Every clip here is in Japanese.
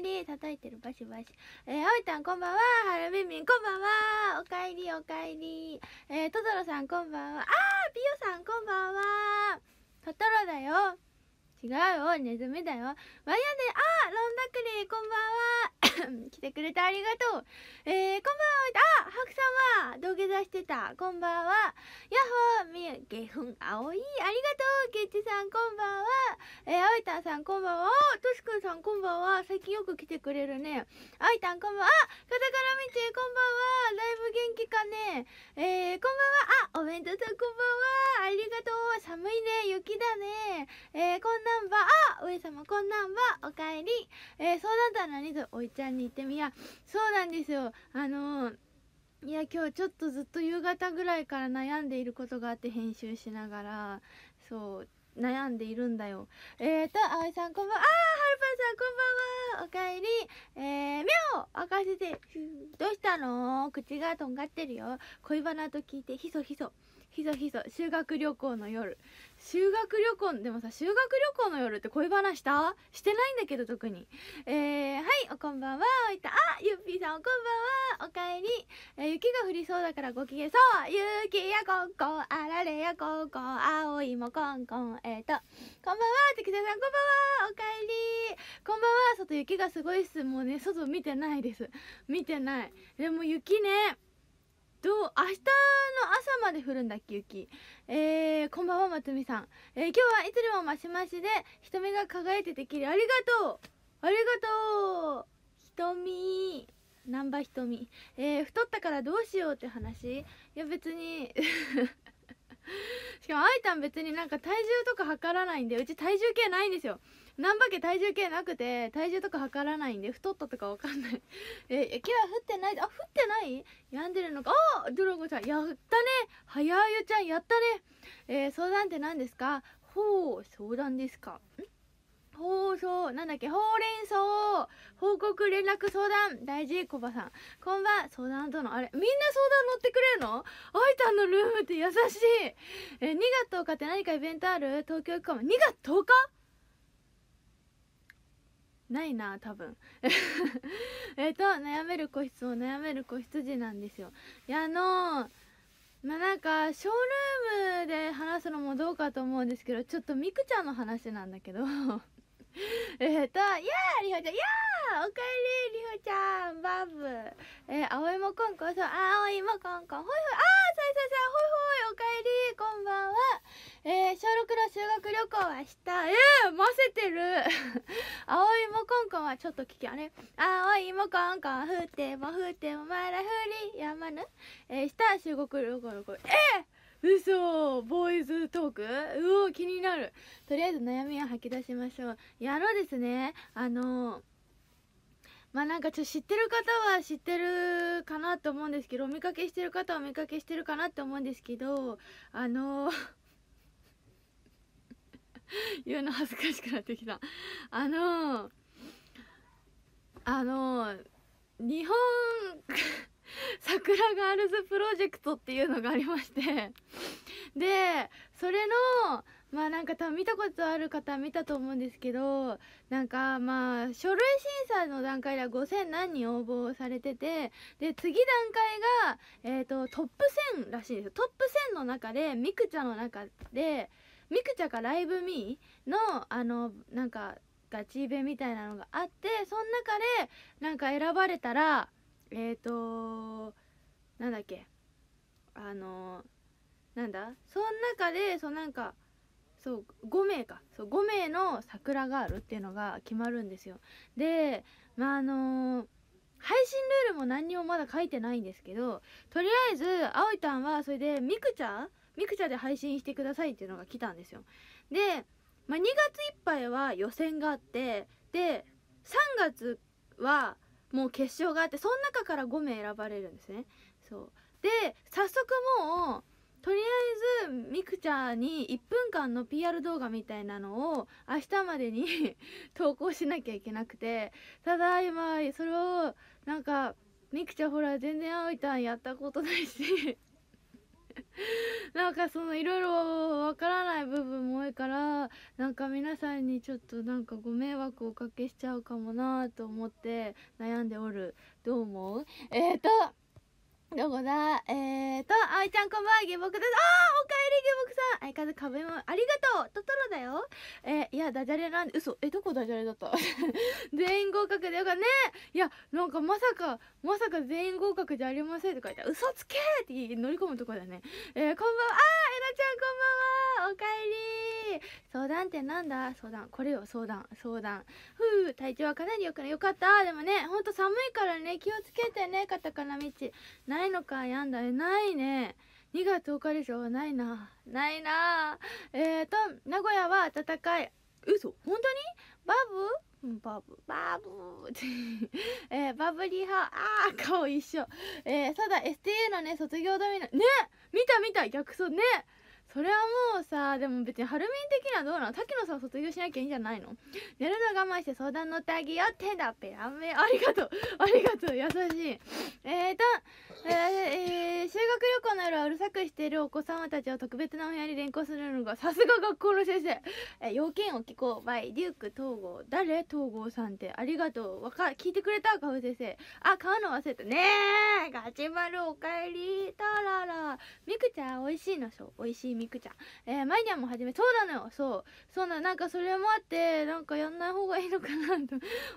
り叩いてるバシバシえー、あおいたんこんばんははるみみんこんばんはおかえりおかえりえー、トトロさんこんばんはあーピヨさんこんばんはトトロだよ違うよネズミだよワやねあロンダクリーこんばんは 来てくれてありがとうえー、こんばんはあ白さんは土下座してたこんばんはヤッホーみゆげふんあおいありがとうケッチさんこんばんはえー、あおいたんさんこんばんはとしくんさんこんばんは最近よく来てくれるねあいたんこんばんはあカタカラみチこんばんはだいぶ元気かねえー、こんばんはあお弁当さんこんばんはありがとう寒いね雪だねえー、こんななんばあ上様こんなんばおかえりえー、そうだったのにとおいちゃんに言ってみやそうなんですよあのー、いや今日ちょっとずっと夕方ぐらいから悩んでいることがあって編集しながらそう悩んでいるんだよえーと葵さんこんばんはあーはるぱさんこんばんはおかえりえーみょう赤せてどうしたの口がとんがってるよ恋バナと聞いてひそひそひそひそ修学旅行の夜修学旅行でもさ修学旅行の夜って恋話したしてないんだけど特にえー、はいおこんばんはおいたあゆっぴーさんおこんばんはおかえり、えー、雪が降りそうだからごげんそう雪やこんこんあられやこんこん青いもこんこんえっ、ー、とこんばんはてきさんこんばんはおかえりこんばんは外雪がすごいっすもうね外見てないです見てないでも雪ねどう明日の朝まで降るんだっけ雪えー、こんばんは松つみさん、えー、今日はいつでもマシマシで瞳が輝いててきるありがとうありがとう瞳難波瞳えー、太ったからどうしようって話いや別に しかもあいたん別になんか体重とか測らないんでうち体重計ないんですよ難ばけ体重計なくて体重とか測らないんで太ったとかわかんない え雪は降ってないあ降ってない病んでるのかあドラゴンゃんやったね早あゆちゃんやったねえー、相談って何ですかほう相談ですかほそうなんだっけほうれん草報告連絡相談大事コバさんこんばん相談とのあれみんな相談乗ってくれるのあいたんのルームって優しいえ2月10日って何かイベントある東京行くかも2月10日ないな多分 えっと悩める子羊を悩める子羊なんですよいやあのまあなんかショールームで話すのもどうかと思うんですけどちょっとみくちゃんの話なんだけどえっと、やあ、りほちゃん、やあ、おかえり、りほちゃん、バブ。えー、あおいもこんこ、そう、あおいもこんこん、ほいほい、ああさいさいさい、ほいほい、おかえり、こんばんは。えー、小6の修学旅行はした。ええー、混ぜてる。あおいもこんこんはちょっと聞き、あれあおいもこんこん、ふってもふってもまだふり、やまぬ。えー、した、修学旅行の声。えー嘘ボーイズトークうお気になるとりあえず悩みを吐き出しましょうやろうですねあのまあなんかちょっと知ってる方は知ってるかなと思うんですけどお見かけしてる方はお見かけしてるかなと思うんですけどあの 言うの恥ずかしくなってきたあのあの日本 桜ガールズプロジェクトっていうのがありましてでそれのまあなんか多分見たことある方見たと思うんですけどなんかまあ書類審査の段階では5000何人応募されててで次段階が、えーと、トップ1000らしいんですトップ1000の中でミクチャの中でミクチャかライブミーのあのなんかガチイベみたいなのがあってその中でなんか選ばれたらえっ、ー、となんだっけあのなんだその中でそうなんかそう5名かそう5名の桜があるっていうのが決まるんですよでまああの配信ルールも何にもまだ書いてないんですけどとりあえずあおいたんはそれでミクチャミクチャで配信してくださいっていうのが来たんですよで、まあ、2月いっぱいは予選があってで3月はもう決勝があってその中から5名選ばれるんですねそうで早速もうとりあえずミクチャに1分間の PR 動画みたいなのを明日までに 投稿しなきゃいけなくてただ今それをなんかミクチャほら全然あおいたんやったことないし なんかそのいろいろわからない部分も多いからなんか皆さんにちょっとなんかご迷惑をおかけしちゃうかもなと思って悩んでおるどう思うえっ、ー、とどこだえーと、あいちゃんこんばんは、下僕です。あー、おかえり、下僕さん。相方、壁も、ありがとうトトロだよ。えー、いや、ダジャレなんで、嘘、え、どこダジャレだった 全員合格でよかね。いや、なんかまさか、まさか全員合格じゃありません」とか言って「嘘つけ!」って乗り込むとこだね「えー、こんばんはあえなちゃんこんばんはおかえり相談ってなんだ相談これよ相談相談ふう体調はかなりよくよかったでもねほんと寒いからね気をつけてねカタカナ道ないのかやんだえないね2月10日でしょないなないなえっ、ー、と名古屋は暖かい嘘本当にバブバブバブって えー、バブリーー。あー顔一緒えー、ただ STA のね卒業だミな、ね見た見た逆走ねそれはもうさでも別にハルミン的にはどうなの滝野さん卒業しなきゃいいんじゃないの寝るの我慢して相談乗ってあげようってんだペありがとう ありがとう優しいえーとるさくしているお子様たちを特別なお部屋に連行するのがさすが学校の先生え要件を聞こう by デューク東郷誰東郷さんってありがとうわか聞いてくれたかう先生あ買うの忘れたねえガチマルおかえりたららみくちゃん美味しいのそう美味しいみくちゃんえー、マイニャンも始めそうなのよそうそうななんかそれもあってなんかやんない方がいいのかな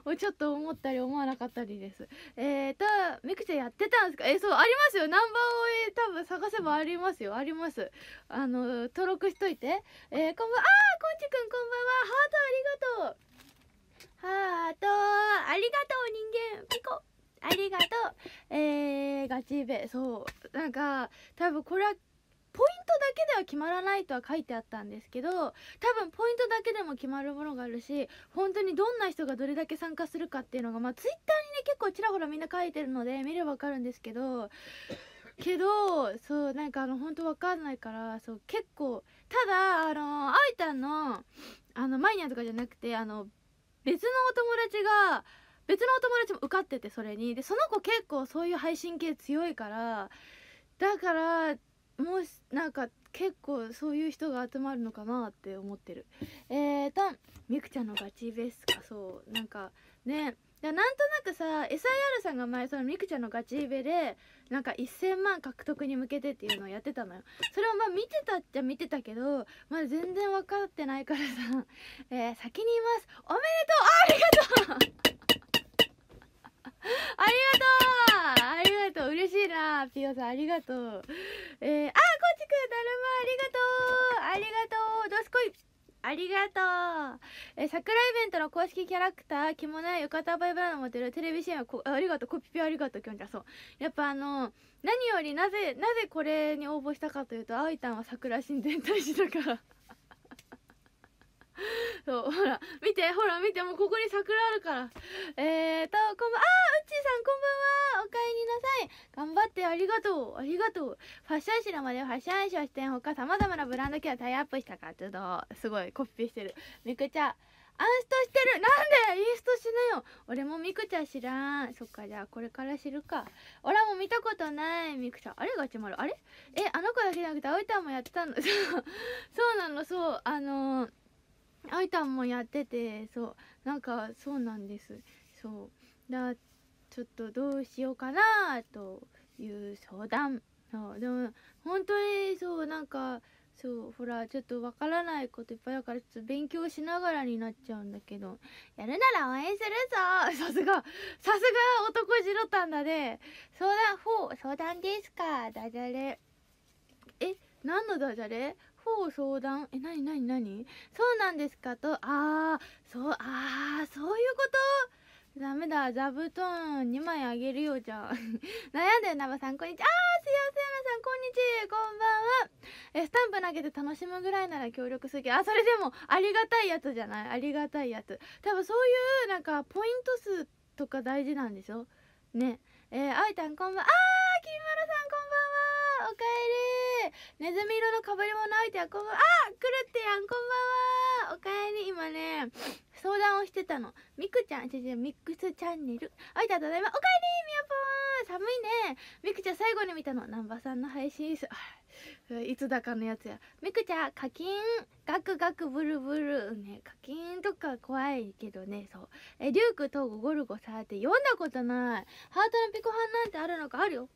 と ちょっと思ったり思わなかったりですえーとみくちゃんやってたんですかえー、そうありますよナンバーを多分探せばもありますよありますあの登録しといてえー、こんばんあーこんちくんこんばんはハートありがとうハートありがとう人間ピコありがとうえー、ガチベそうなんか多分これはポイントだけでは決まらないとは書いてあったんですけど多分ポイントだけでも決まるものがあるし本当にどんな人がどれだけ参加するかっていうのがまあ twitter にね結構ちらほらみんな書いてるので見ればわかるんですけどけどそうなんかあの本当わかんないからそう結構ただあのあいたんのあのマイニャとかじゃなくてあの別のお友達が別のお友達も受かっててそれにでその子結構そういう配信系強いからだからもうなんか結構そういう人が集まるのかなって思ってるえーとみくちゃんのガチベースかそうなんかねなんとなくさ SIR さんが前そのミクちゃんのガチイベでなんか1000万獲得に向けてっていうのをやってたのよそれをまあ見てたっちゃ見てたけどまだ全然分かってないからさ、えー、先に言いますおめでとうありがとう ありがとうありがとう嬉しいなピオさんありがとうえー、あこちくんだるまありがとうありがとうどすこいありがとうえ桜イベントの公式キャラクター着物や浴衣バイブラの持ってるテレビ CM こありがとうコピペありがとうきょんちゃんそうやっぱあの何よりなぜなぜこれに応募したかというとあいたんは桜神殿大使だから そうほら見てほら見てもうここに桜あるからえーとこんばんあーうっちーさんこんばんはおかえりなさい頑張ってありがとうありがとうファッション誌のまでファッション誌を視点ほかさまざまなブランド系をタイアップした活動すごいコピペしてるみくちゃんアンストしてるなんでインストしなよ俺もみくちゃん知らんそっかじゃあこれから知るか俺も見たことないみくちゃんあれガチマルあれえあの子だけじゃなくて葵ちゃんもやってたの そうなのそうあのーあいたんもやっててそうなんかそうなんですそうだちょっとどうしようかなという相談そうでも本当にそうなんかそうほらちょっとわからないこといっぱいだからちょっと勉強しながらになっちゃうんだけどやるなら応援するぞ さすがさすが男白たんだで相談ほう相談ですかダジャレえ何のダジャレ方相談えなになになにそうなんですかとああそうああそういうことダメだ座布団2枚あげるよじゃあ 悩んでるナバさんこんにちはあーすやすやなさんこんにちはこんばんはえスタンプ投げて楽しむぐらいなら協力すぎあそれでもありがたいやつじゃないありがたいやつ多分そういうなんかポイント数とか大事なんでしょねえー、あいたんこんばんあーきんまろさんこんばんはおかえりネズミ色のかぶり物相手はこんばんはあくるってやんこんばんはおかえり今ね相談をしてたのみくちゃんちょちょミックスチャンネルあいたただいまおかえりみやぽん寒いねみくちゃん最後に見たの南波さんの配信で いつだかのやつやみくちゃん課金ガクガクブルブルね課金とか怖いけどねそうえリュークと郷ゴルゴさって読んだことないハートのピコハンなんてあるのかあるよ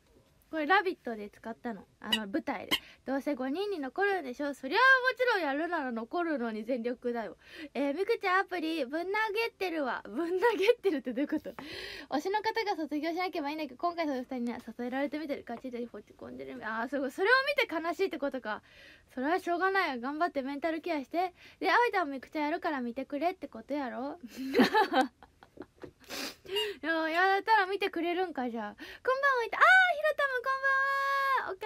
これ「ラビット!」で使ったのあの舞台でどうせ5人に残るんでしょそりゃもちろんやるなら残るのに全力だよえー、みくちゃんアプリぶん投げてるわぶん投げてるってどういうこと推しの方が卒業しなければいいんだけど今回その2人には支えられてみてるガチで落ち込んでるああすごいそれを見て悲しいってことかそれはしょうがないよ頑張ってメンタルケアしてであいたもみくちゃんやるから見てくれってことやろ いややたら見てくれるんかじゃあこんばんはいたあーひろたむこんばんはおか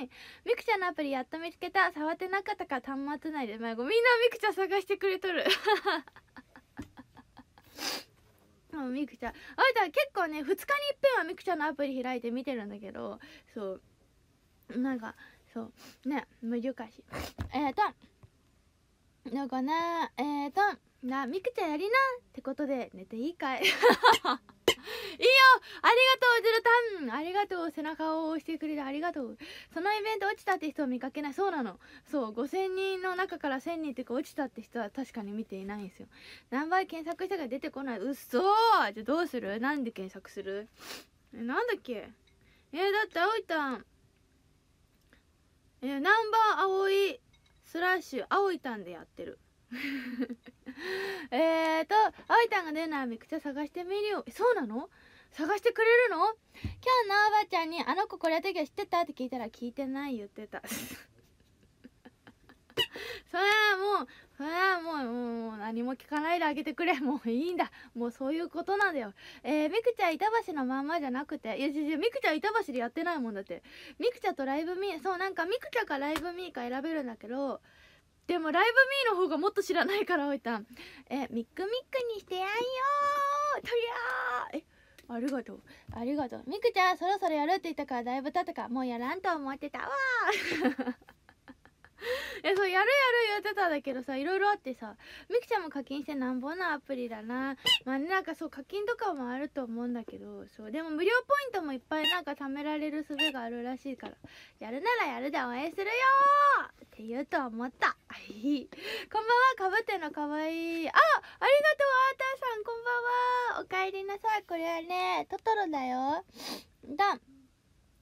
えりなさいみくちゃんのアプリやっと見つけた触ってなかったから端末内で迷子みんなみくちゃん探してくれとる もうみくちゃんあいた結構ね2日にいっぺんはみくちゃんのアプリ開いて見てるんだけどそうなんかそうね難しいえっ、ー、とどかなえっ、ー、となミクちゃんやりなってことで寝ていいかい いいよありがとうジルタンありがとう背中を押してくれてありがとうそのイベント落ちたって人を見かけないそうなのそう5000人の中から1000人っうか落ちたって人は確かに見ていないんですよ何倍検索したか出てこないうっそじゃあどうするなんで検索するえなんだっけえー、だってあおいたんえー、ナンバー青いスラッシュ青いたんでやってる えーと、あいたんが出ないミくちゃ探してみるよ。そうなの探してくれるの今日のおばちゃんに、あの子これやったけど知ってたって聞いたら聞いてない言ってた。それはもう、それはもう、もう何も聞かないであげてくれ。もういいんだ。もうそういうことなんだよ。えー、みくちゃん板橋のまんまじゃなくて、いや、違う、みくちゃん板橋でやってないもんだって。みくちゃんとライブミー、そう、なんかみくちゃかライブミーか選べるんだけど、でもライブミーの方がもっと知らないからおいたんえミックミックにしてやんよーとりゃーえありがとうありがとうみくちゃんそろそろやるって言ったからだいぶ経ったかもうやらんと思ってたわやそうやるやる言ってたんだけどさいろいろあってさみくちゃんも課金してなんぼなアプリだなまあねなんかそう課金とかもあると思うんだけどそうでも無料ポイントもいっぱいなんか貯められる術があるらしいからやるならやるで応援するよって言うと思った こんばんはかぶってのかわいいあありがとうあーたーさんこんばんはおかえりなさいこれはねトトロだよだン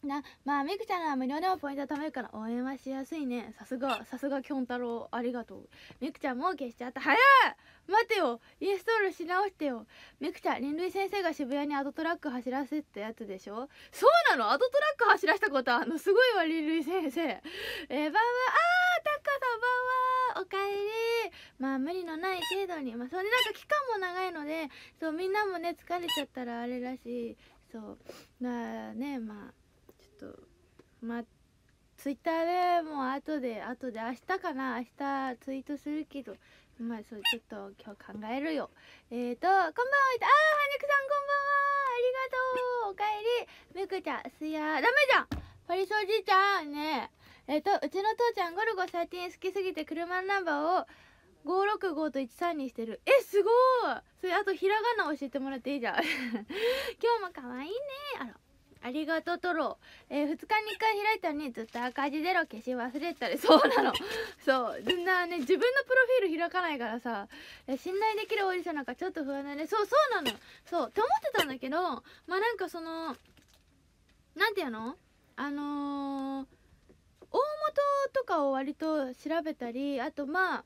なまあめぐちゃんは無料でもポイント貯めるから応援はしやすいねさすがさすがきょん太郎ありがとうめくちゃんもう消しちゃった早い待てよインストールし直してよめくちゃん林類先生が渋谷にアドトラック走らせたやつでしょそうなのアドトラック走らせたことあのすごいわ林類先生えー、ばんはあーたかさんばんはおかえりまあ無理のない程度にまあそれなんか期間も長いのでそうみんなもね疲れちゃったらあれらしいそうまあねまあとまあツイッターでもう後で後で明日かな明日ツイートするけどまあそうちょっと今日考えるよえっ、ー、とこんばんはああ羽生さんこんばんはありがとうおかえりめくちゃんすやダメじゃんパリソおじいちゃんねえっ、ー、とうちの父ちゃんゴルゴ13好きすぎて車のナンバーを565と13にしてるえすごいそれあとひらがな教えてもらっていいじゃん 今日も可愛いねあらありがとうトロえー、2日に1回開いたのにずっと赤字ゼロ消し忘れたりそうなの そうみんなね自分のプロフィール開かないからさ、信頼できるオーディションなんかちょっと不安だねそうそうなのそうって思ってたんだけどまあなんかその何て言うのあのー、大元とかを割と調べたりあとまあ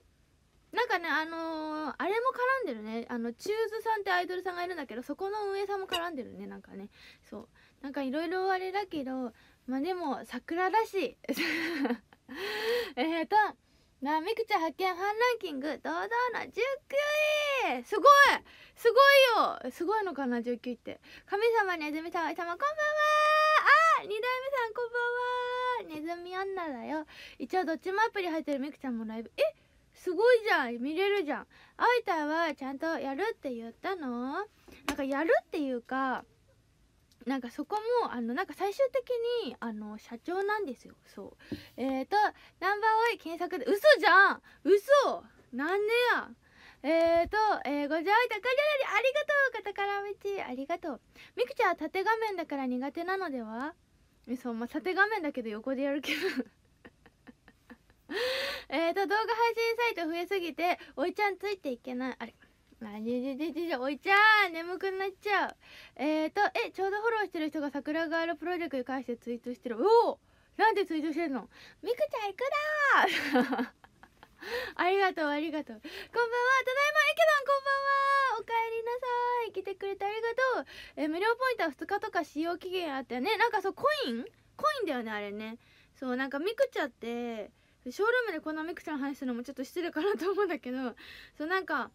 なんかねあのー、あれも絡んでるねあのチューズさんってアイドルさんがいるんだけどそこの運営さんも絡んでるねなんかねそうなんかいろいろあれだけどまあでも桜らしい えっとなみくちゃん発見ファンランキング堂々の19位すごいすごいよすごいのかな19位って神様ねずみ様んおいさまこんばんはあ二代目さんこんばんはねずみ女だよ一応どっちもアプリ入ってるみくちゃんもライブえすごいじゃん見れるじゃんあいたはちゃんとやるって言ったのなんかやるっていうかなんかそこもあのなんか最終的にあの社長なんですよそうえっ、ー、とナンバーワイ検索で嘘じゃん嘘なんでやえーと、えー、ごじゃいたかじゃりありがとうカタカラみちありがとうみくちゃんは縦画面だから苦手なのではそうまあ縦画面だけど横でやるけど えっと動画配信サイト増えすぎておいちゃんついていけないあれまあ、じじじじおいちゃん、眠くなっちゃう。えーと、え、ちょうどフォローしてる人が桜ガールプロジェクトに関してツイートしてる。おおなんでツイートしてんのみくちゃん行くだー ありがとう、ありがとう。こんばんは、ただいま、えけどん、こんばんは。おかえりなさい。来てくれてありがとう。え、無料ポイントは2日とか使用期限あったよね。なんかそう、コインコインだよね、あれね。そう、なんかみくちゃって、ショールームでこんなみくちゃの話するのもちょっと失礼かなと思うんだけど、そう、なんか、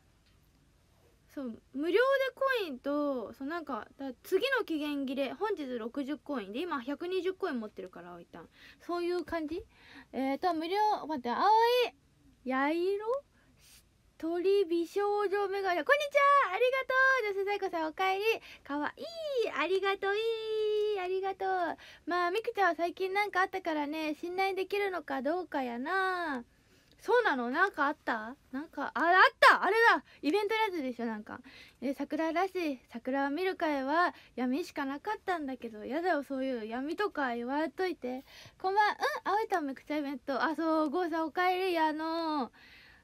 そう無料でコインとそうなんか次の期限切れ本日60コインで今120コイン持ってるから一旦そういう感じえっ、ー、と無料待って青いやいろ鳥美少女メガネこんにちはありがとう女性最高さんおかえりかわいいありがとういいありがとうまあみくちゃんは最近なんかあったからね信頼できるのかどうかやなそうなのなんかあったなんかああったあれだイベントのやつでしょなんか桜らしい桜を見る会は闇しかなかったんだけどやだよそういう闇とか言われといてこんばんうん青いためくちゃイベントあそう郷さんおかえりあの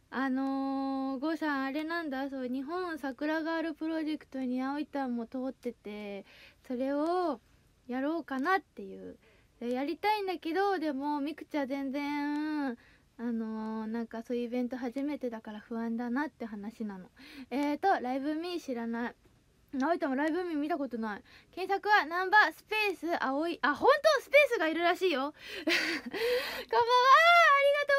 あのー、さんあれなんだそう日本桜ガールプロジェクトに青いたんも通っててそれをやろうかなっていうやりたいんだけどでもみくちゃ全然あのー、なんかそういうイベント初めてだから不安だなって話なのえーとライブミー知らない成田もライブミー見たことない検索はナンバースペース青いあ本当スペースがいるらしいよ こんばんはありがとう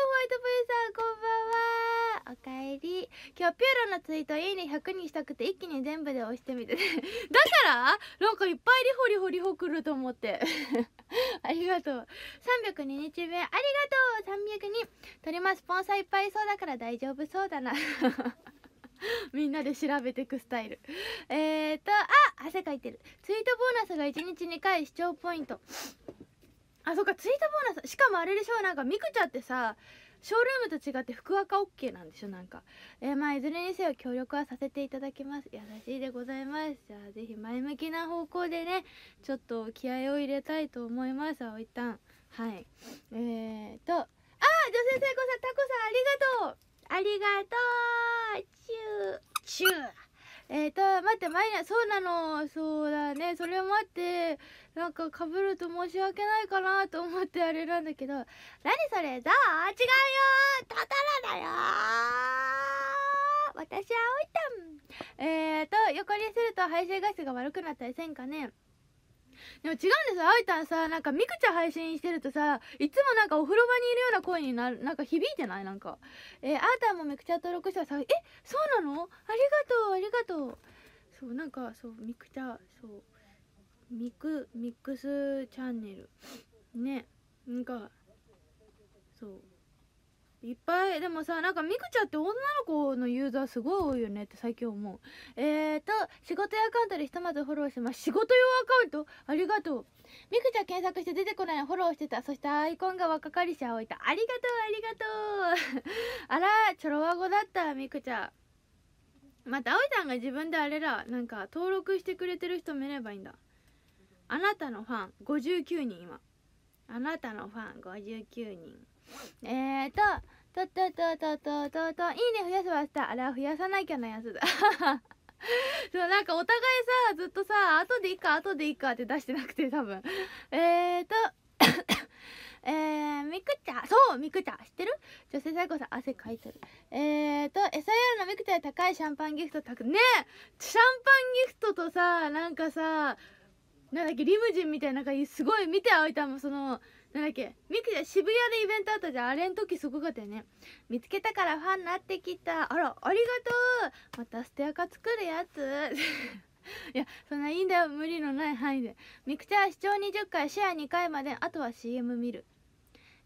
ホワイトプレイさんこんばんはおかえり今日ピューロのツイートいいね100にしたくて一気に全部で押してみて だからなんかいっぱいリホリホリホくると思って ありがとう302日目ありがとう3 0人取りますスポンサーいっぱいそうだから大丈夫そうだな みんなで調べてくスタイルえーとあ汗かいてるツイートボーナスが1日2回視聴ポイントあそっかツイートボーナスしかもあれでしょなんかみくちゃってさショールームと違って福岡 OK なんでしょなんかえー、まあいずれにせよ協力はさせていただきます優しいでございますじゃあぜひ前向きな方向でねちょっと気合を入れたいと思いますあおいたんはいえーとあ女性最高さんタコさんありがとうありがとうチューチューえっ、ー、と待ってマイナそうなのそうだねそれもあってなんかかぶると申し訳ないかなと思ってあれなんだけど何それだあ違うよたトロだよ私はおいたんえっ、ー、と横にすると排水ガスが悪くなったりせんかねでも違うんですあいたんさなんかミクチャ配信してるとさいつもなんかお風呂場にいるような声になるなんか響いてないなんかえー、あーたんもミクチャ登録したらさえそうなのありがとうありがとうそうなんかそうミクチャそうミクミックスチャンネルねなんかそういっぱいでもさなんかミクちゃんって女の子のユーザーすごい多いよねって最近思うえーと仕事用アカウントでひとまずフォローします仕事用アカウントありがとうミクちゃん検索して出てこないのフォローしてたそしてアイコンが若かりし青いたありがとうありがとう あらちょろわごだったミクちゃんまた葵いゃんが自分であれらなんか登録してくれてる人見ればいいんだあなたのファン59人今あなたのファン59人えーと、とっとっとっとっとっといいね増やせばした。あれは増やさなきゃなやつだ。そうなんかお互いさずっとさ後でいいか後でいいかって出してなくて多分えーと えー、みくちゃん、そうみくちゃん、知ってる女性最高さん汗かいてるえーと SIR のミくちゃ高いシャンパンギフトたくねシャンパンギフトとさなんかさなんだっけリムジンみたいななんかすごい見てあいたもそのなんだっけミクちゃん渋谷でイベントあったじゃんあれの時すごかったよね見つけたからファンなってきたあらありがとうまたステアカ作るやつ いやそんないいんだよ無理のない範囲でミクちゃん視聴20回シェア2回まであとは CM 見る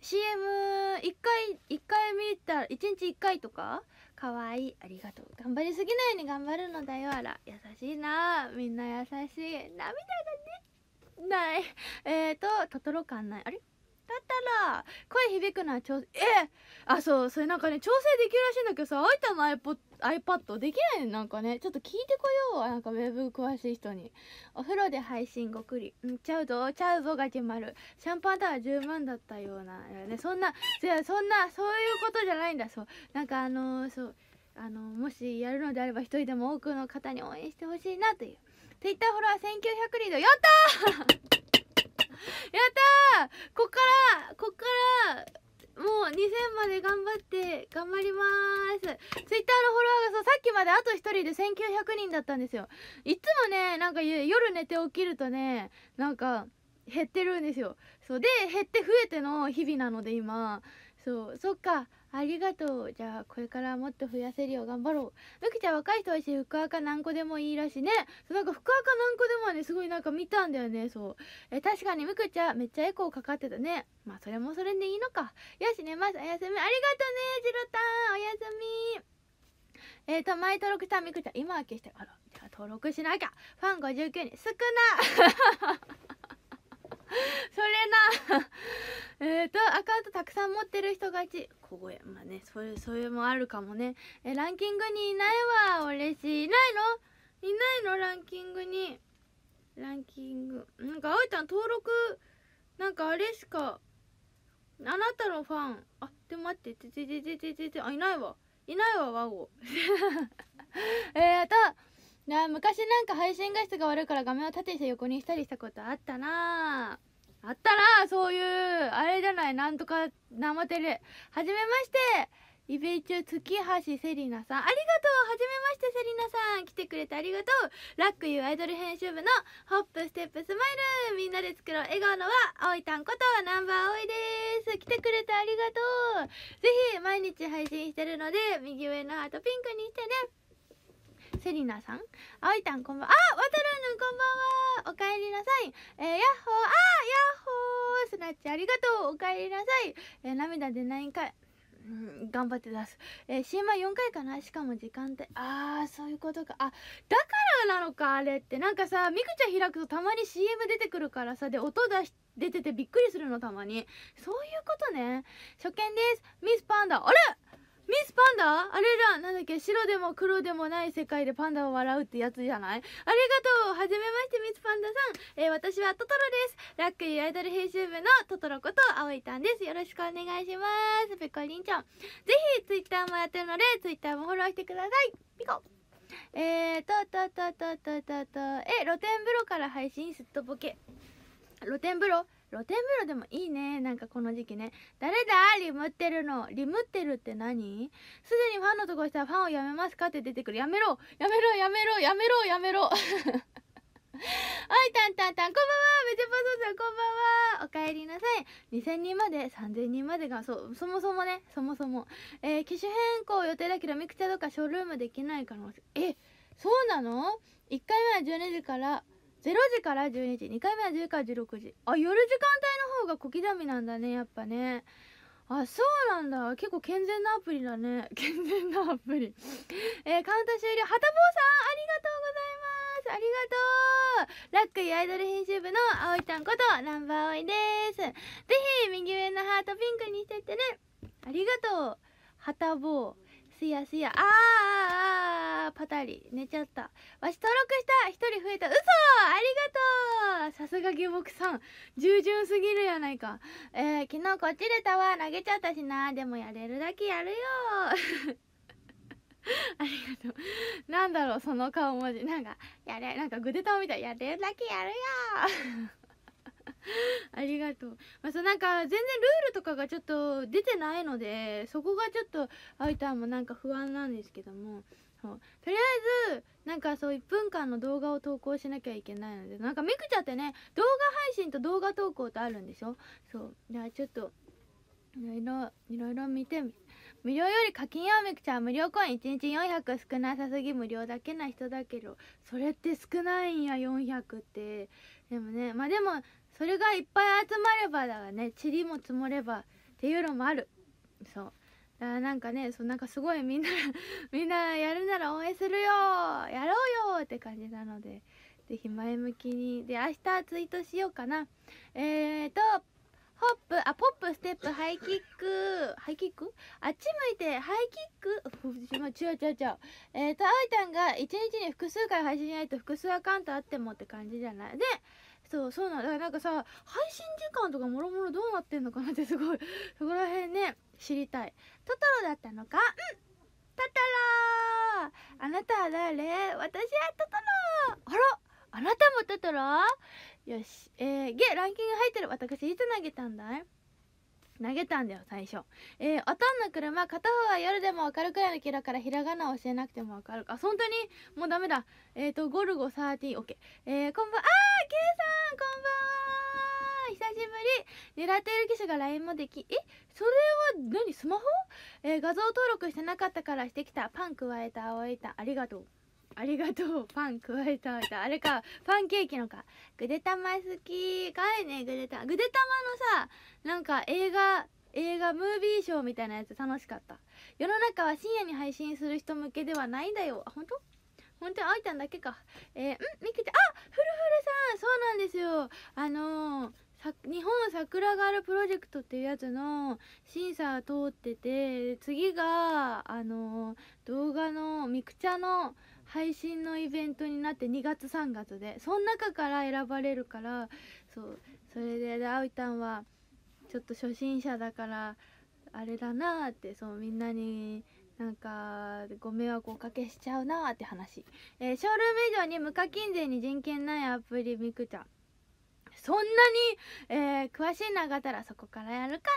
CM1 回1回見たら1日1回とかかわいいありがとう頑張りすぎないように頑張るのだよあら優しいなみんな優しい涙がねないえーとトトロ感ないあれだったら声響くのは調えあそうそれなんかね調整できるらしいんだけどさあいたの iPod できないなんかねちょっと聞いてこようなんかウェブ詳しい人にお風呂で配信ごくりんちゃうぞちゃうぞが決まるシャンパンタワー10万だったような、ね、そんなそんなそういうことじゃないんだそうなんかあのー、そうあのー、もしやるのであれば一人でも多くの方に応援してほしいなという Twitter フォロワー1900人だやったー ったーこっからこっからもう2000まで頑張って頑張りますツイッターのフォロワーがさっきまであと1人で1900人だったんですよいつもねなんか夜寝て起きるとねなんか減ってるんですよそうで減って増えての日々なので今そうそっかありがとうじゃあこれからもっと増やせるよう頑張ろうむきちゃん若い人はし福岡何個でもいいらしいねなんか福岡何個でもはねすごいなんか見たんだよねそうえ確かにむくちゃんめっちゃエコーかかってたねまあそれもそれでいいのかよし寝ますおやすみありがとうねジロタンおやすみえっ、ー、と、前登録したみくちゃん、今は消して、あら、じゃあ登録しなきゃ。ファン59人、少な それな えっとアカウントたくさん持ってる人がち小声まあねそれそれもあるかもねえランキングにいないわ嬉しいいないのいないのランキングにランキングなんかあいちゃん登録なんかあれしかあなたのファンあでも待っててててててててあいないわいないわワゴ えっとあ昔なんか配信画質が悪いから画面を縦にして横にしたりしたことあったなあったなそういうあれじゃないなんとか生テレはじめましてイベイチュ月橋セリナさんありがとうはじめましてセリナさん来てくれてありがとうラックユーアイドル編集部のホップステップスマイルみんなで作ろう笑顔のはおいたんことナンバーおいです来てくれてありがとうぜひ毎日配信してるので右上のハートピンクにしてねセリナさんあおいたんこんばんはあわたるぬこんばんはおかえりなさいえー、やっほーあーやっほースナッチありがとうおかえりなさいえー、涙で何回うん、頑張って出す。えー、CM は4回かなしかも時間って。あー、そういうことか。あ、だからなのか、あれって。なんかさ、ミクちゃん開くとたまに CM 出てくるからさ、で、音出し、出ててびっくりするの、たまに。そういうことね。初見です。ミスパンダ。あれミスパンダあれだなんだっけ白でも黒でもない世界でパンダを笑うってやつじゃないありがとうはじめましてミスパンダさん、えー、私はトトロですラックーアイドル編集部のトトロこと葵たんですよろしくお願いしますぺこりんちゃんぜひツイッターもやってるのでツイッターもフォローしてくださいピコえーとととととととえ露天風呂から配信すっとぼけ露天風呂露天風呂でもいいねなんかこの時期ね誰だリムってるのリムってるって何すでにファンのとこしたらファンをやめますかって出てくるやめろやめろやめろやめろやめろ おいたんたんたんこんばんはめちゃぱそさんこんばんはおかえりなさい2000人まで3000人までがそうそもそもねそもそもえー、機種変更予定だけどミクチャとかショールームできない可能性えそうなの1回目は12時から0時から12時2回目は10から16時あ夜時間帯の方が小刻みなんだねやっぱねあそうなんだ結構健全なアプリだね 健全なアプリ えー、カウント終了はたぼうさんありがとうございますありがとうラックイアイドル編集部のあおいちゃんことナンバーおいですぜひ右上のハートピンクにしてってねありがとうはたぼうすやすやあーパタリ寝ちゃったわし登録した1人増えた嘘ありがとうさすが下僕さん従順すぎるやないかえー、昨日こっちでタワー投げちゃったしなでもやれるだけやるよ ありがとうなんだろうその顔文字なんかやれなんかグデタオみたいやれるだけやるよ ありがとう。まあ、そうなんか全然ルールとかがちょっと出てないので、そこがちょっと、イいたもなんか不安なんですけども。そうとりあえずなんかそう1分間の動画を投稿しなきゃいけないのでなんかめくちゃってね動画配信と動画投稿とあるんでしょそうじゃあちょっといろいろいろいて無料より課金やめくちゃん無料コイン1日400少なさすぎ無料だけな人だけどそれって少ないんや400ってでもねまあでもそれがいっぱい集まればだがね塵も積もればっていうのもあるそうだからなんかねそうなんかすごいみんな みんなやるなら応援するよやろうよって感じなので是非前向きにで明日ツイートしようかなえーとホップあポップステップハイキックハイキックあっち向いてハイキック 違う違う違うえっ、ー、とあいちゃんが1日に複数回配信しないと複数アカウントあってもって感じじゃないでそうそうなんだからなんかさ配信時間とかもろもろどうなってんのかなって すごい そこら辺ね知りたいトトロだったのかうんトトロあなたは誰私はトトロあらあなたもトトロよしえー、ゲランキング入ってる私いつ投げたんだい投げたんだよ最初えー、おとんの車片方は夜でもわかるくらいのキラからひらがなを教えなくてもわかるか本当にもうダメだえっ、ー、とゴルゴ13オッケーえー、こんばんあーケイさんこんばんは久しぶり狙っている機種が LINE もできえそれは何スマホえー、画像登録してなかったからしてきたパン加えた青いたありがとうありがとうパン加えたあれかパンケーキのかぐでたま好きかいねぐでたぐでたまのさなんか映画映画ムービーショーみたいなやつ楽しかった世の中は深夜に配信する人向けではないんだよあ本当本当にあいたんだけかえー、んみてちゃんあふるふるさんそうなんですよあのー日本桜があるプロジェクトっていうやつの審査通ってて次があの動画のミクチャの配信のイベントになって2月3月でその中から選ばれるからそうそれであおいたんはちょっと初心者だからあれだなってそうみんなになんかご迷惑をおかけしちゃうなって話、えー、ショールーム以上に無課金税に人権ないアプリみくちゃんそんなに、えー、詳しいのがったらそこからやるか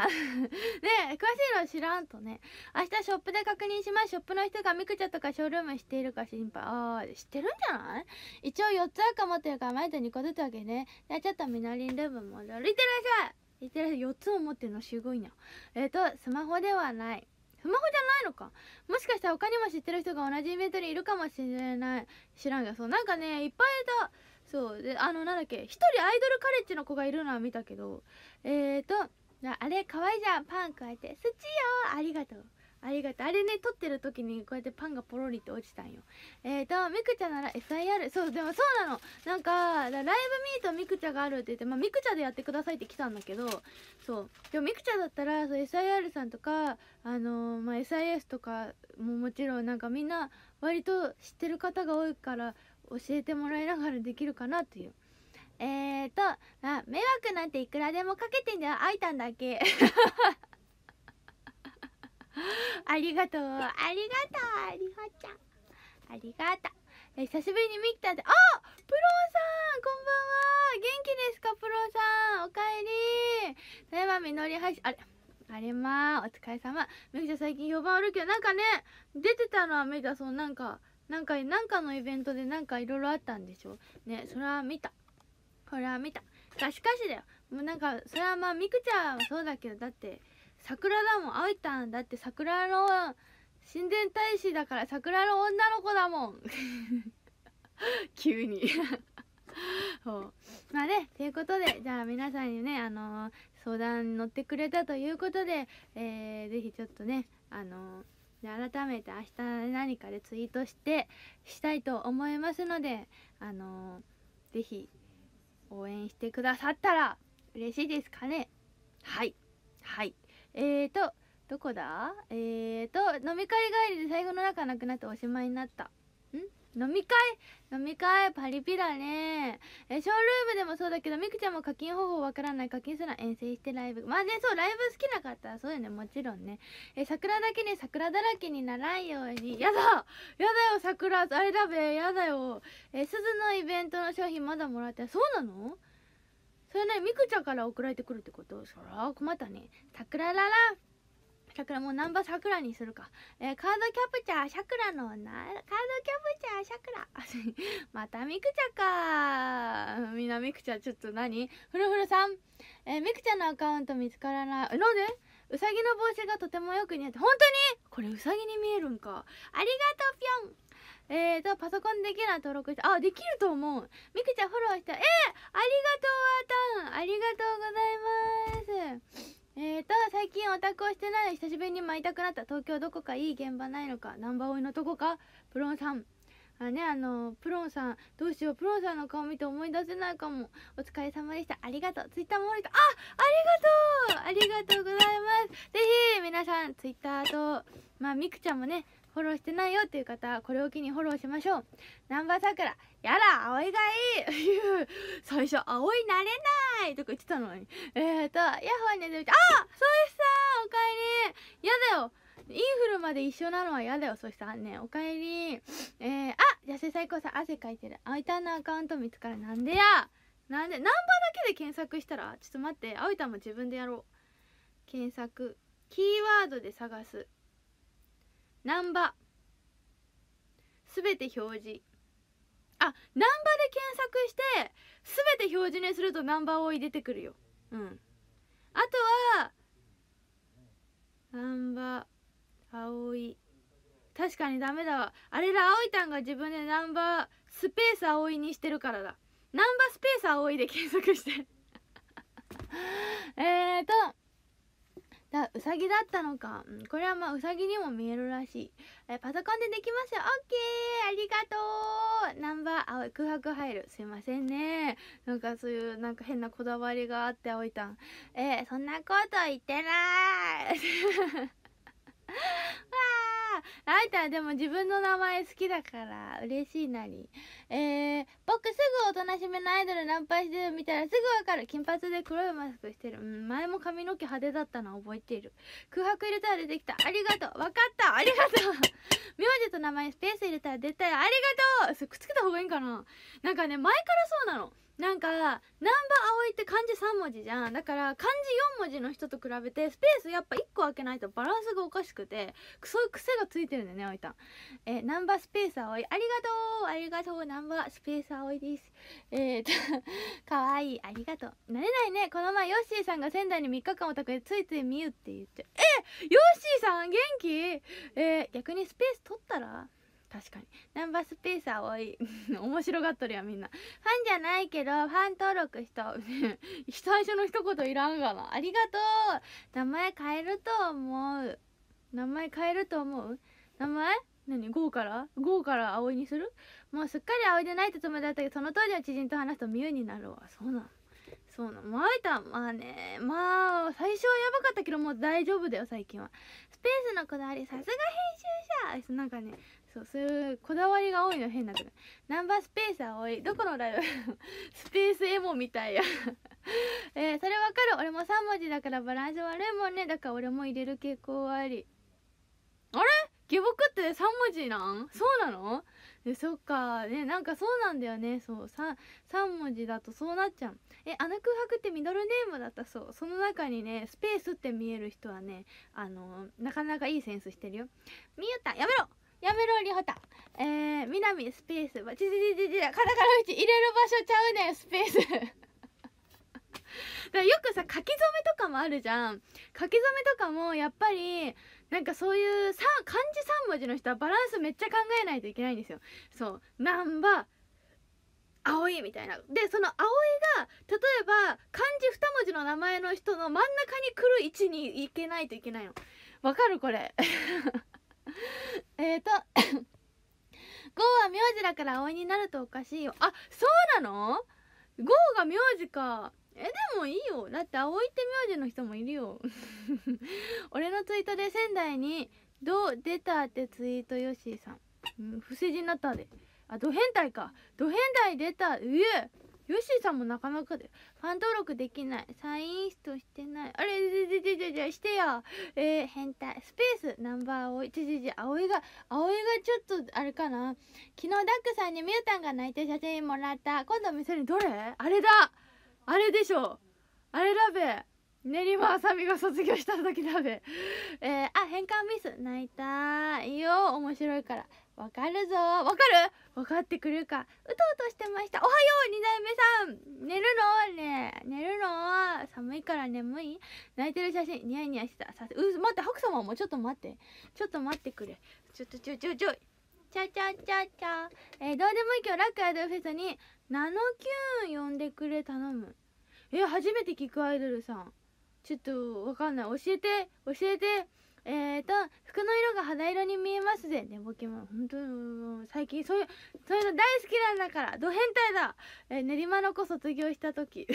な ね詳しいの知らんとね明日ショップで確認しますショップの人がミクチャとかショールームしているか心配ああ知ってるんじゃない一応4つあるか持ってるから前と2個ずつわけねじゃあちょっとみのりんルーム戻るいってらっしゃいいってらっしゃい4つも持ってるのすごいなえっ、ー、とスマホではないスマホじゃないのかもしかしたら他にも知ってる人が同じイベントにいるかもしれない知らんけどそうなんかねいっぱいいと、そうであのなんだっけ1人アイドルカレッジの子がいるのは見たけどえーとあれ可愛いじゃんパン加えて「すちよありがとう」ありがとうあれね撮ってる時にこうやってパンがポロリって落ちたんよえーとみくちゃなら SIR そうでもそうなのなんかライブミートみくちゃがあるって言ってまあみくちゃでやってくださいって来たんだけどそうでもみくちゃだったらそう SIR さんとかあのー、まあ SIS とかももちろんなんかみんな割と知ってる方が多いから教えてもらいながらできるかなっていうえーとあ迷惑なんていくらでもかけてんじゃあいたんだっけ ありがとうありがとうりほちゃんありがとうえ久しぶりにミキタであプロさんこんばんは元気ですかプロさんおかえりそれはみのりはしあれあれまーお疲れ様めきちゃん最近評判悪いけどなんかね出てたのは見だそうなんかなんかなんかのイベントでなんかいろいろあったんでしょねそれは見たこれは見たがしかしだよもうなんかそれはまあみくちゃんはそうだけどだって桜だもんあいたんだって桜の神殿大使だから桜の女の子だもん 急に そうまあねということでじゃあ皆さんにねあのー、相談に乗ってくれたということで、えー、ぜひちょっとねあのーで改めて明日何かでツイートしてしたいと思いますのであのー、ぜひ応援してくださったら嬉しいですかねはいはいえーとどこだえーと飲み会帰りで最後の仲なくなっておしまいになった飲み会飲み会パリピだねえショールームでもそうだけどみくちゃんも課金方法わからない課金すら遠征してライブまあねそうライブ好きな方そうよねもちろんねえ桜だけに桜だらけにならんようにやだやだよ桜あれだべやだよえ鈴のイベントの商品まだもらってそうなのそれねみくちゃんから送られてくるってことそら困ったね桜らラ桜もうナンバー桜にするか、えー、カードキャプチャーシャクラのなカードキャプチャーシャクラ またみくちゃかみんなみくちゃちょっと何ふるふるさん、えー、みくちゃんのアカウント見つからないなんでうさぎの帽子がとてもよく似合って本当にこれうさぎに見えるんかありがとうぴょんえーと、パソコンできない登録して、あ、できると思う。みくちゃんフォローした。えー、ありがとう、アたンありがとうございます。えーと最近オタクをしてないの久しぶりに舞いたくなった東京どこかいい現場ないのかナンバー追いのとこかプロンさんあねあのプロンさんどうしようプロンさんの顔見て思い出せないかもお疲れ様でしたありがとうツイッターもりたありがとうありがとうございますぜひ皆さんツイッターとまあみくちゃんもねフォローしてないよっていう方これを機にフォローしましょうバ波サクラ、やら葵がいい 最初葵なれないとか言ってたのにえっ、ー、とヤッホーねずみあそうしさんおかえりやだよインフルまで一緒なのは嫌だよ、そしたんね。おかえり。えー、あじゃせ最高さん、汗かいてる。あいたんのアカウント見つからなんでやなんで、ナンバーだけで検索したらちょっと待って、あいたんも自分でやろう。検索。キーワードで探す。難波すべて表示あナンバで検索してすべて表示にするとナバー多い出てくるようんあとはナンー。青い。確かにダメだわあれだいたんが自分でナンバースペースいにしてるからだナンバースペースいで検索して えーとだうさぎだったのか、うん、これはまあうさぎにも見えるらしいえパソコンでできますよオッケーありがとうナンバー青い空白入るすいませんねなんかそういうなんか変なこだわりがあって青いたんえー、そんなこと言ってないあいたでも自分の名前好きだから嬉しいなりえー、僕すぐおとなしめのアイドルナンパしてる見たらすぐわかる金髪で黒いマスクしてる、うん、前も髪の毛派手だったの覚えている空白入れたら出てきたありがとうわかったありがとう 名字と名前スペース入れたら出たよありがとうそれくっつけた方がいいんかななんかね前からそうなのなんかナン難波葵って漢字3文字じゃんだから漢字4文字の人と比べてスペースやっぱ1個開けないとバランスがおかしくてそういう癖がついてるんだよね葵たんえバースペース葵ありがとうありがとうナンバースペース葵ですえー、っとかわいいありがとう慣れないねこの前ヨッシーさんが仙台に3日間お宅でついついみゆって言ってえヨッシーさん元気えー、逆にスペース取ったら確かにナンバースペース青い 面白がっとるやみんなファンじゃないけどファン登録した 最初の一言いらんがなありがとう名前変えると思う名前変えると思う名前何ーからーから葵にするもうすっかり葵でないって友達だったけどその当時は知人と話すとミュウになるわそうなのそうなのまあいたまあねまあ最初はやばかったけどもう大丈夫だよ最近はスペースのこだわりさすが編集者なんかねそうそういうこだわりが多いの変なくないナンバースペース多いどこのライブ スペースエモみたいや えー、それわかる俺も3文字だからバランス悪いもんねだから俺も入れる傾向ありあれ下僕って3文字なんそうなのそっかねなんかそうなんだよねそう 3, 3文字だとそうなっちゃうえあの空白ってミドルネームだったそうその中にねスペースって見える人はねあのー、なかなかいいセンスしてるよみゆたやめろやめろりほたえー、南スペースちちちちちカタカナ道入れる場所ちゃうねんスペース だよくさ書き初めとかもあるじゃん書き初めとかもやっぱりなんかそういう漢字3文字の人はバランスめっちゃ考えないといけないんですよそうナバんば葵みたいなでその葵が例えば漢字2文字の名前の人の真ん中に来る位置に行けないといけないのわかるこれ えっとゴー は名字だから葵になるとおかしいよあそうなのゴーが名字かえでもいいよだって葵って名字の人もいるよ 俺のツイートで仙台に「ど出た」ってツイートよしーさん、うん、不正人になったであド変態かド変態出たうえヨッシーさんもなかなかでファン登録できないサインストしてないあれじゃじゃじゃじゃしてよえー、変態スペースナンバー葵じゃじゃじゃ葵が葵がちょっとあれかな昨日ダックさんにミュータンが泣いて写真もらった今度見せるどれあれだあれでしょあれだべ練馬あさみが卒業した時だべえー、あ変換ミス泣いたいいよ面白いからわかるぞわかるわかってくれるかうとうとしてましたおはよう二代目さん寝るのね寝るの寒いから眠い泣いてる写真ニヤニヤしてたさう待って白様もちょっと待ってちょっと待ってくれちょっとちょちょちょちゃちゃちゃちゃえー、どうでもいいけどラックアイドルフェスにナノキューン呼んでくれ頼むえ初めて聞くアイドルさんちょっとわかんない教えて教えてえーと服の色が肌色に見えますで寝ぼけも本当に最近そういうそういうの大好きなんだからド変態だ、えー、練馬の子卒業した時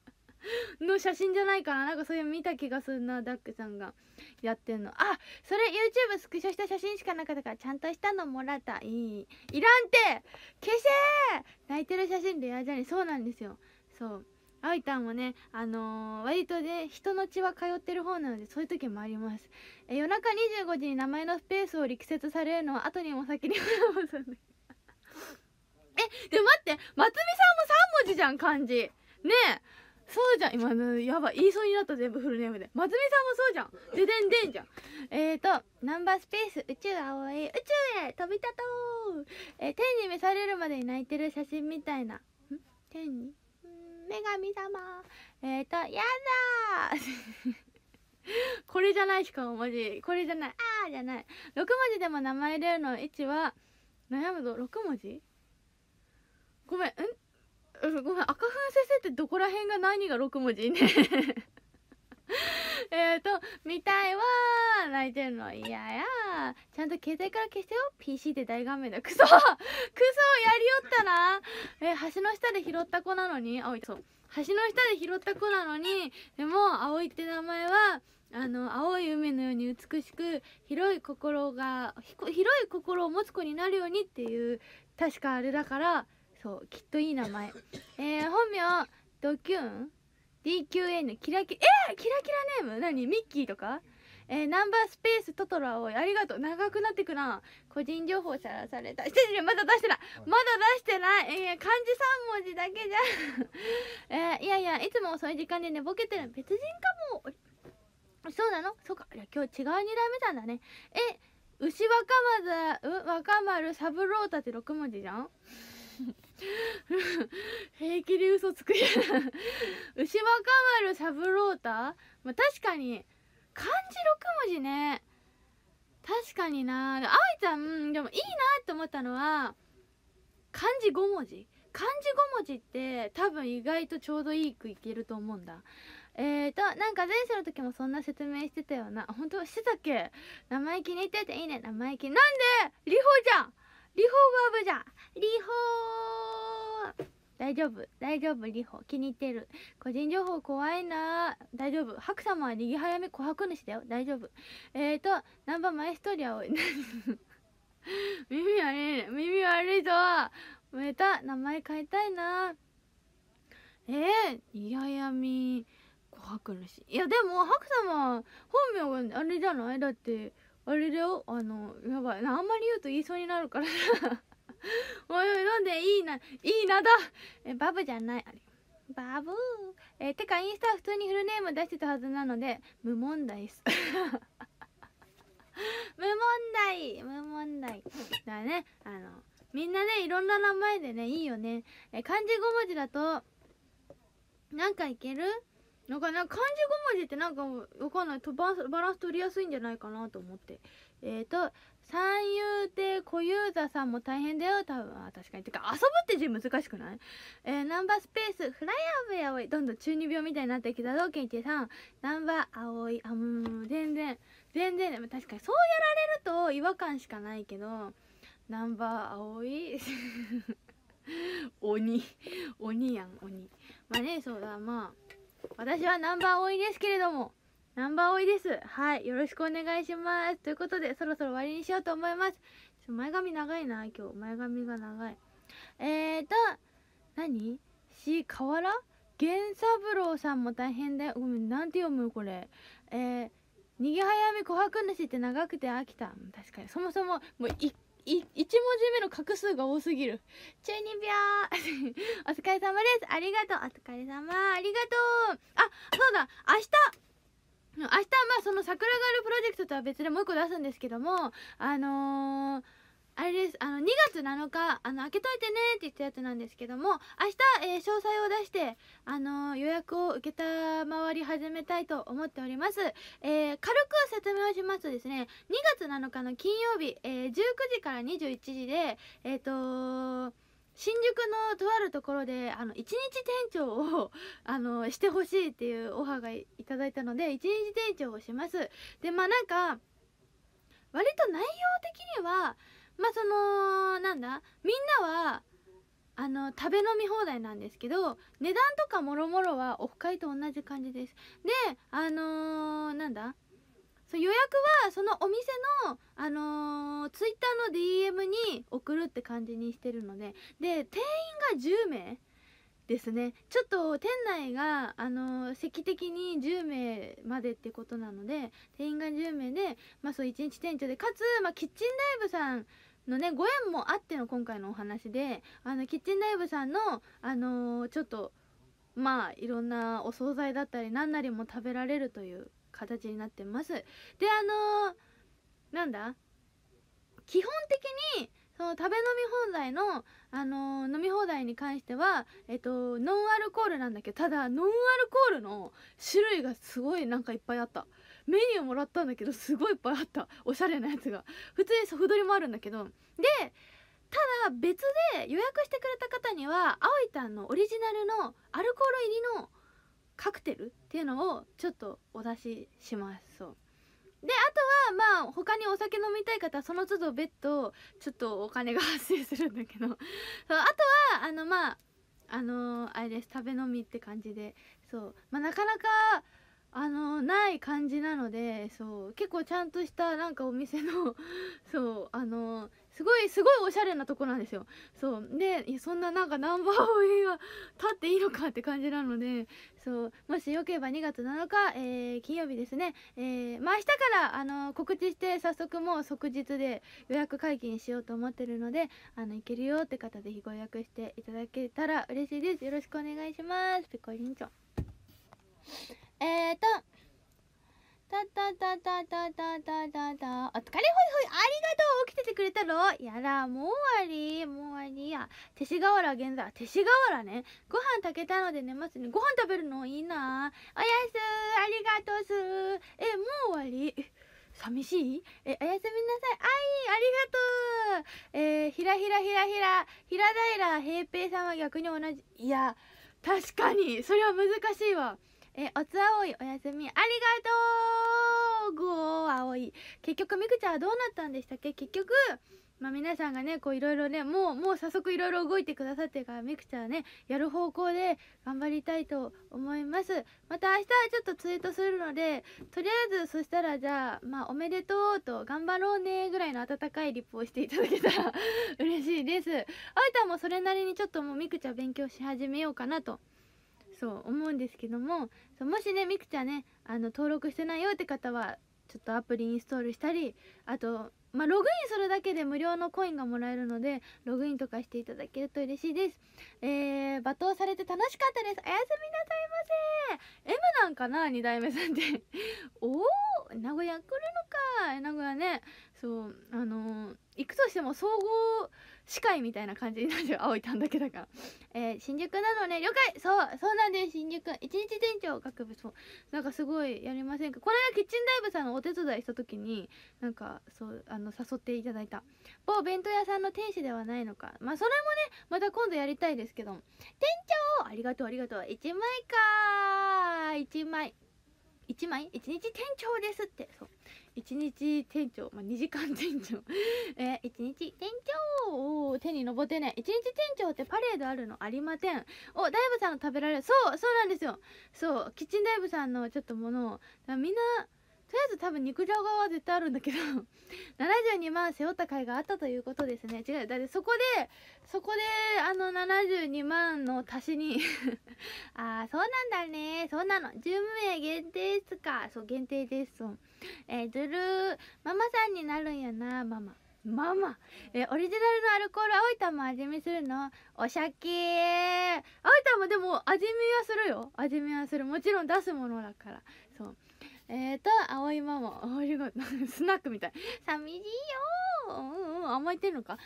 の写真じゃないかななんかそういう見た気がするなダックさんがやってんのあそれ YouTube スクショした写真しかなかったからちゃんとしたのもらったいいいらんて消せ泣いてる写真レアじゃねそうなんですよそうあいたんもねあのー、割とね人の血は通ってる方なのでそういう時もありますえ夜中25時に名前のスペースを力説されるのは後にも先にも えでも待って松美さんも3文字じゃん漢字ねえそうじゃん今やばい言いそうになった全部フルネームで松美さんもそうじゃんででんでんじゃんえーとナンバースペース宇宙青い宇宙へ飛び立とう、えー、天に召されるまでに泣いてる写真みたいな天に女神様えっ、ー、とやだ これじゃないしかも文字これじゃないあーじゃない6文字でも名前入れるの位置は悩むぞ6文字ごめんんごめん赤粉先生ってどこら辺が何が6文字ね えっと、見たいわー泣いてるの嫌やちゃんと携帯から消してよ !PC で大画面だ。クソ クソやりよったなえ、橋の下で拾った子なのに葵そう。橋の下で拾った子なのに、でも、葵って名前は、あの青い海のように美しく広い心が広い心を持つ子になるようにっていう確かあれだからそうきっといい名前えー、本名ドキュン DQN キラキラえー、キラキラネーム何ミッキーとかえー、ナンバースペーストトラをいありがとう長くなってくな個人情報さらされたしてるまだ出してないまだ出してないえー、漢字3文字だけじゃん えー、いやいやいつも遅い時間で寝ぼけてる別人かもそうなのそうかいや今日違う2台目たんだねえ牛若丸若丸三郎太って6文字じゃん 平気で嘘つくや牛若丸三郎ロータまあ、確かに漢字6文字ね確かになあいちゃんでもいいなって思ったのは漢字5文字漢字5文字って多分意外とちょうどいい句いけると思うんだえーと、なんか前世の時もそんな説明してたよな。本当してたっけ生意気に言ってていいね、生意気なんでりほちゃんリホーブじゃリホー大丈夫大丈夫リホ気に入ってる個人情報怖いな大丈夫白様は逃げ早め琥珀主だよ大丈夫えーとナンバーマイストリアを 耳悪いね耳悪いぞめた名前変えたいなえー、いややみ琥珀主いやでも白様本名があれじゃないだってあれだよあのやばいあんまり言うと言いそうになるから おいおいなんでいいないいなだえバブじゃないあれバブーえー、てかインスタは普通にフルネーム出してたはずなので無問題です 無問題無問題だねあのみんなねいろんな名前でねいいよねえ漢字5文字だとなんかいけるなんか漢字5文字ってなんかわかんないとバランス取りやすいんじゃないかなと思ってえっ、ー、と三遊亭小遊三さんも大変だよ多分あ、確かにてか遊ぶって字難しくないえー、ナンバースペースフライアウェイアどんどん中二病みたいになってきたぞケンチさんナンバー青いあもう全然全然でも確かにそうやられると違和感しかないけどナンバー青い 鬼鬼やん鬼まあねそうだまあ私はナンバー多いですけれども、ナンバー多いです。はい、よろしくお願いします。ということで、そろそろ終わりにしようと思います。ちょ前髪長いな、今日。前髪が長い。えーと、何し、河原源三郎さんも大変だよ。ごめん、なんて読むこれ。えー、逃げ早め琥珀主って長くて飽きた。確かに。そもそも、もう一1文字目の画数が多すぎる中2秒お疲れ様ですありがとうお疲れ様ありがとうあそうだ明日明日まあその桜ガールプロジェクトとは別でもう一個出すんですけどもあのーあれですあの2月7日あの開けといてねって言ったやつなんですけども明日、えー、詳細を出して、あのー、予約を受けた回り始めたいと思っております、えー、軽く説明をしますとですね2月7日の金曜日、え19時から21時でえっ、と新宿のとあるところであの1日店長を あのしてほしいっていうオファーがいただいたので1日店長をしますでまあなんか割と内容的あの食べ飲み放題なんですけど値段とかもろもろはオフ会と同じ感じですであのー、なんだそう予約はそのお店の、あのー、ツイッターの DM に送るって感じにしてるのでで店員が10名ですねちょっと店内が、あのー、席的に10名までってことなので店員が10名で、まあ、そう1日店長でかつ、まあ、キッチンライブさんのねご縁もあっての今回のお話であのキッチンライブさんのあのー、ちょっとまあいろんなお惣菜だったり何なりも食べられるという形になってますであのー、なんだ基本的にその食べ飲み放題の、あのー、飲み放題に関しては、えっと、ノンアルコールなんだけどただノンアルコールの種類がすごいなんかいっぱいあったメニューもらったんだけどすごいいっぱいあったおしゃれなやつが普通にソフドリもあるんだけどでただ別で予約してくれた方には葵おいたんのオリジナルのアルコール入りのカクテルっていうのをちょっとお出ししますそうであとはまあ他にお酒飲みたい方はその都度別途ちょっとお金が発生するんだけどそうあとはあのまああのー、あれです食べ飲みって感じでそうまあなかなかあのない感じなのでそう結構ちゃんとしたなんかお店の そうあのすごいすごいおしゃれなとこなんですよそうでそんななんかナンバーオンが立っていいのかって感じなのでそうもしよければ2月7日、えー、金曜日ですね、えー、まあ明日からあの告知して早速もう即日で予約解禁しようと思ってるのであの行けるよって方ぜひご予約していただけたら嬉しいですよろしくお願いしますペコリンチョえーと、たたたたたたたたお疲れほいほい、ありがとう起きててくれたろやだ、もう終わり、もう終わりや。勅使河原現在、勅使河原ね。ご飯炊けたので寝ますね。ご飯食べるのいいなおやすありがとうすえ、もう終わり寂しいえ、おやすみなさい。あい、ありがとうえー、ひらひらひらひら、ひら平平さんは逆に同じ。いや、確かに、それは難しいわ。えおつあおいおやすみありがとうごあおい結局みくちゃんはどうなったんでしたっけ結局まあ、皆さんがねこういろいろねもうもう早速いろいろ動いてくださってるからみくちゃんはねやる方向で頑張りたいと思いますまた明日はちょっとツイートするのでとりあえずそしたらじゃあまあおめでとうと頑張ろうねぐらいの温かいリップをしていただけたら 嬉しいですあいたもそれなりにちょっともうみくちゃん勉強し始めようかなとそう思うんですけどもそうもしねみくちゃんねあの登録してないよって方はちょっとアプリインストールしたりあと、まあ、ログインするだけで無料のコインがもらえるのでログインとかしていただけると嬉しいです、えー、罵倒されて楽しかったですおやすみなさいませ M なんかな2代目さんって おお名古屋来るのか名古屋ねそうあのー、行くとしても総合司会みたいな感じになるよ青いたんだけだからえー、新宿なのね了解そうそうなんです新宿一日店長学部そうなんかすごいやりませんかこの間キッチンダイブさんのお手伝いした時になんかそうあの誘っていただいた某弁当屋さんの店主ではないのかまあそれもねまた今度やりたいですけど店長ありがとうありがとう1枚かー1枚1枚1日店長ですってそう1日店長、まあ、2時間店長 え1日店長を手に登ってね1日店長ってパレードあるのありませんおダイブさんの食べられるそうそうなんですよそうキッチンダイブさんのちょっとものをみんなりあえず多分肉じゃがは絶対あるんだけど72 万背負った甲斐があったということですね違うだってそこでそこであの72万の足しに ああそうなんだねそうなの10名限定ですかそう限定ですそえー、ずるママさんになるんやなママママえー、オリジナルのアルコール青い玉味見するのおしゃけ青い玉でも味見はするよ味見はするもちろん出すものだからそうえーと、いママ。ありがとう。スナックみたい。寂しいようんうん。甘えてるのかい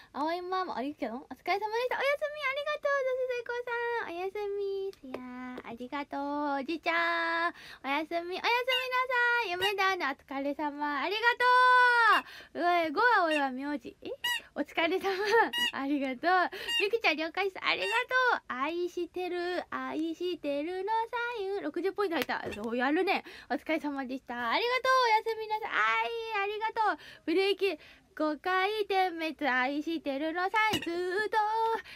ママ、ありけどお疲れ様でした。おやすみ、ありがとう。女子大高さん。おやすみ。すやありがとう。おじいちゃん。おやすみ、おやすみなさい。夢だね。お疲れ様。ありがとう。うわ、ごあおいは名字。えお疲れ様ありがとうゆきちゃん了解ですありがとう愛してる愛してるのサイン60ポイント入ったそうやるねお疲れ様でしたありがとうおやすみなさいあいありがとうブレーキ5回点滅愛してるのさ、ずーっ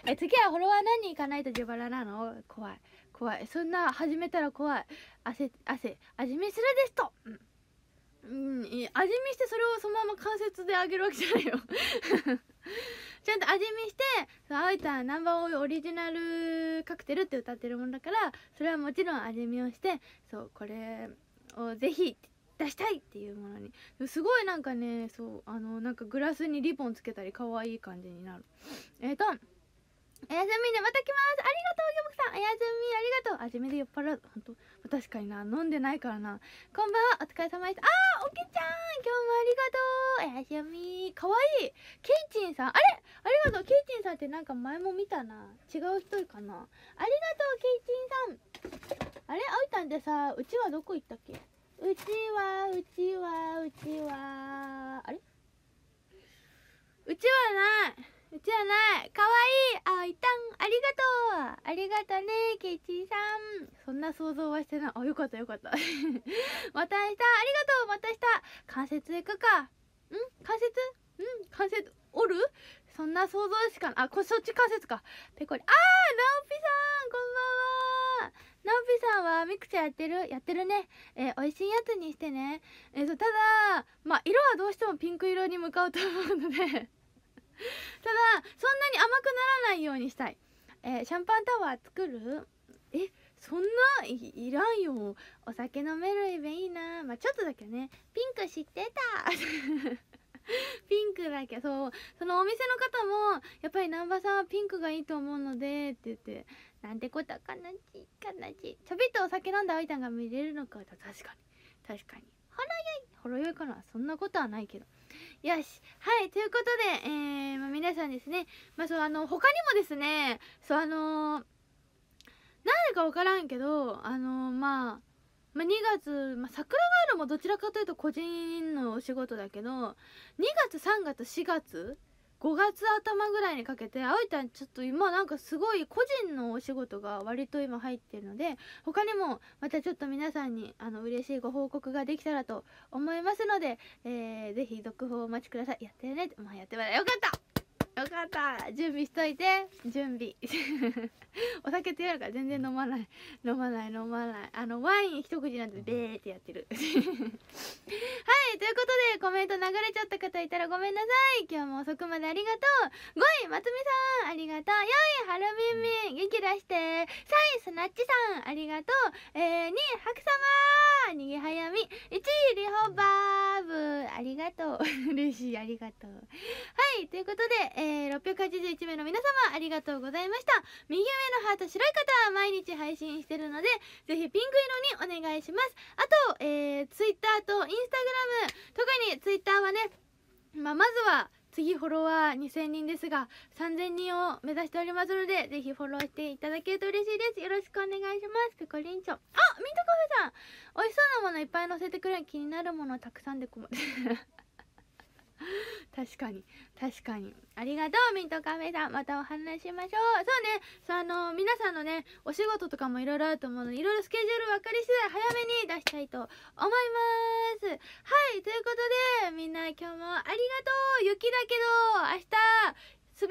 とえ次はフォロワー何人行かないと自腹なの怖い怖いそんな始めたら怖い汗汗味見するですと、うんうん味見してそれをそのまま関節であげるわけじゃないよ ちゃんと味見して「あいたナンバーオリジナルカクテル」って歌ってるものだからそれはもちろん味見をしてそうこれをぜひ出したいっていうものにすごいなんかねそうあのなんかグラスにリボンつけたり可愛い感じになるえっ、ー、とおやすみでまた来ますありがとうギョさんおやすみありがとう味見で酔っ払うほんと確かにな飲んでないからなこんばんはお疲れ様ですあーおけちゃん今日もありがとうおやすみかわいいケイチンさんあれありがとうケイチンさんってなんか前も見たな違う人かなありがとうケイチンさんあれあいたんでさうちはどこ行ったっけうちはうちはうちはあれうちはないうちはないかわいいあいたんありがとねケチさんそんな想像はしてないあよかったよかった また明日ありがとうまた明日関節行くかん関節ん関節おるそんな想像しかあこそっち関節かペコリあーナオピさんこんばんはナオピさんはミクチャやってるやってるねえー、美味しいやつにしてねえっ、ー、とただまあ色はどうしてもピンク色に向かうと思うので ただそんなに甘くならないようにしたいえー、シャンパンタワー作るえそんないらんよお酒飲めるイベいいなまあちょっとだけねピンク知ってた ピンクだけそうそのお店の方もやっぱり南波さんはピンクがいいと思うのでって言ってなんてことか悲しい悲しいちょびっとお酒飲んだあいたんが見れるのか確かに確かにほろ酔いほろ酔いかなそんなことはないけどよしはいということで、えーまあ、皆さんですね、まあ、そうあの他にもですねそうあのー、何か分からんけどあのー、まあまあ、2月、まあ、桜があるもどちらかというと個人のお仕事だけど2月3月4月5月頭ぐらいにかけてあおいたんちょっと今なんかすごい個人のお仕事が割と今入ってるので他にもまたちょっと皆さんにあの嬉しいご報告ができたらと思いますので、えー、ぜひ続報お待ちくださいやってっねまあやってまだよかったよかった準備しといて準備お酒強いから全然飲まない飲まない飲まないあのワイン一口なんてベーってやってる はいということでコメント流れちゃった方いたらごめんなさい今日も遅くまでありがとう5位まつみさんありがとう4位はるみみ元気出して3位すなっちさんありがとう、えー、2位はくさま逃げ早み1位リホバーブありがとう 嬉しいありがとうはいということで、えー、681名の皆様ありがとうございました右上のハート白い方は毎日配信してるのでぜひピンク色にお願いしますあと、えー、Twitter と Instagram 特に Twitter はね、まあ、まずは次フォロワー2000人ですが3000人を目指しておりますのでぜひフォローしていただけると嬉しいですよろしくお願いしますペコリンチョあミントカフェさん美味しそうなものいっぱい載せてくれ気になるものたくさんでこも 確かに確かにありがとうミントカフェさんまたお話しましょうそうねそうあの皆さんのねお仕事とかもいろいろあると思うのでいろいろスケジュール分かり次第早めに出したいと思いますはいということでみんな今日もありがとう雪だけど明日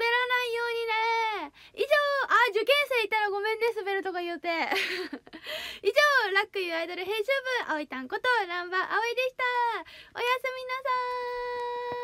滑らないようにね以上あ受験生いたらごめんね滑るとか言うて 以上ラックユアイドル編集部あおいたんことランバー葵でしたおやすみなさーい